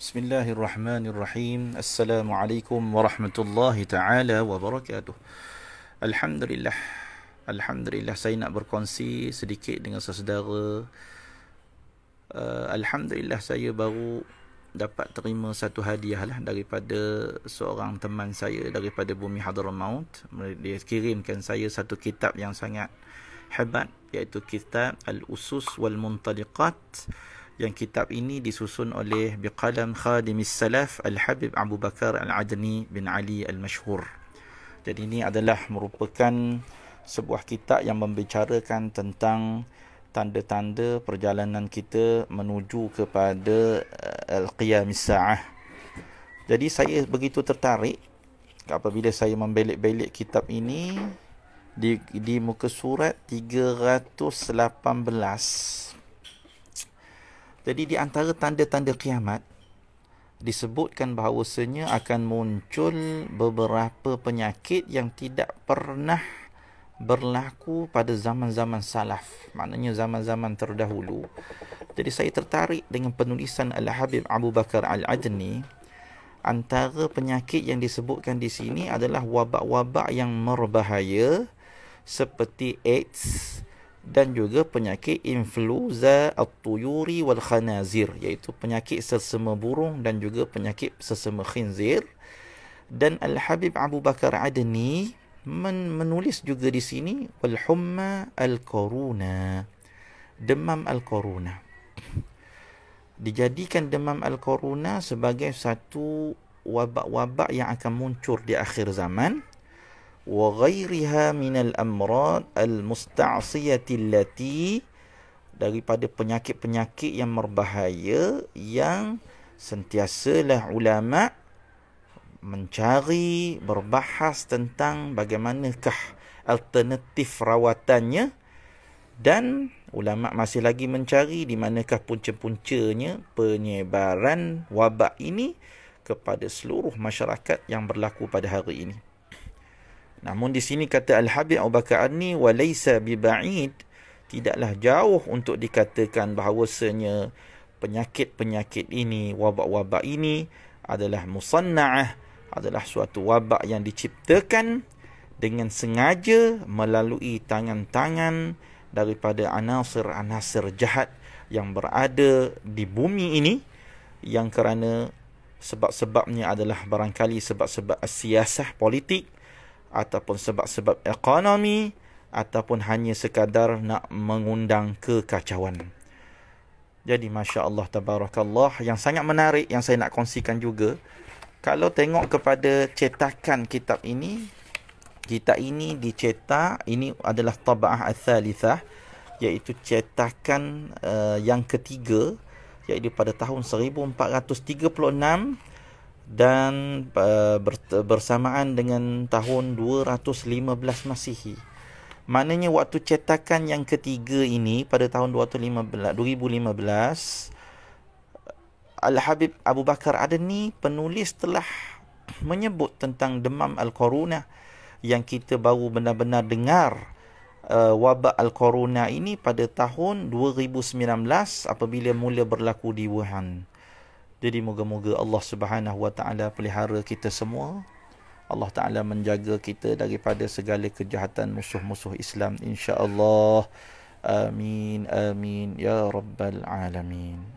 Bismillahirrahmanirrahim. Assalamualaikum warahmatullahi taala السلام عليكم Alhamdulillah. الله تعالى وبركاته الحمد لله dengan saudara uh, Alhamdulillah saya baru dapat terima satu hadiahlah daripada seorang teman saya daripada bumi Hadramaut dia kirimkan saya satu kitab yang sangat hebat iaitu kitab Al-Usus Wal-Muntaliqat yang kitab ini disusun oleh biqalam khadimis salaf al-habib Abu Bakar al-Adni bin Ali al-Mashhur. Jadi ini adalah merupakan sebuah kitab yang membicarakan tentang tanda-tanda perjalanan kita menuju kepada eh, al-qiyamis saah. Jadi saya begitu tertarik apabila saya membelik-belik kitab ini di di muka surat 318 jadi di antara tanda-tanda kiamat disebutkan bahawasanya akan muncul beberapa penyakit yang tidak pernah berlaku pada zaman-zaman salaf, maknanya zaman-zaman terdahulu. Jadi saya tertarik dengan penulisan Al-Habib Abu Bakar Al-Adni antara penyakit yang disebutkan di sini adalah wabak-wabak yang merbahaya seperti AIDS, dan juga penyakit influenza at-tuyuri wal khanazir iaitu penyakit sesama burung dan juga penyakit sesama khinzir dan al-habib Abu Bakar Adni menulis juga di sini wal humma al-corona demam al-corona dijadikan demam al-corona sebagai satu wabak-wabak yang akan muncul di akhir zaman وغيرها من الأمراض المستعصية التي daripada penyakit-penyakit yang berbahaya yang sentiasalah ulama mencari berbahas tentang bagaimanakah alternatif rawatannya dan ulama masih lagi mencari di manakah punca-puncanya penyebaran wabak ini kepada seluruh masyarakat yang berlaku pada hari ini. Namun di sini kata Al-Habib Abu Bakar Adni walaysa biba'id tidaklah jauh untuk dikatakan bahawasanya penyakit-penyakit ini, wabak-wabak ini adalah musanna'ah, adalah suatu wabak yang diciptakan dengan sengaja melalui tangan-tangan daripada anasir-anasir jahat yang berada di bumi ini yang kerana sebab-sebabnya adalah barangkali sebab-sebab siasah politik ataupun sebab-sebab ekonomi ataupun hanya sekadar nak mengundang kekacauan. Jadi masya-Allah tabarakallah yang sangat menarik yang saya nak kongsikan juga kalau tengok kepada cetakan kitab ini kitab ini dicetak ini adalah tabaah al-thalithah iaitu cetakan uh, yang ketiga iaitu pada tahun 1436 dan uh, bersamaan dengan tahun 215 Masihi. Maknanya waktu cetakan yang ketiga ini pada tahun 215, 2015 Al-Habib Abu Bakar Adani penulis telah menyebut tentang demam Al-Corona yang kita baru benar-benar dengar uh, wabak Al-Corona ini pada tahun 2019 apabila mula berlaku di Wuhan. Jadi moga-moga Allah Subhanahu Wa Taala pelihara kita semua. Allah Taala menjaga kita daripada segala kejahatan musuh-musuh Islam insya-Allah. Amin amin ya rabbal alamin.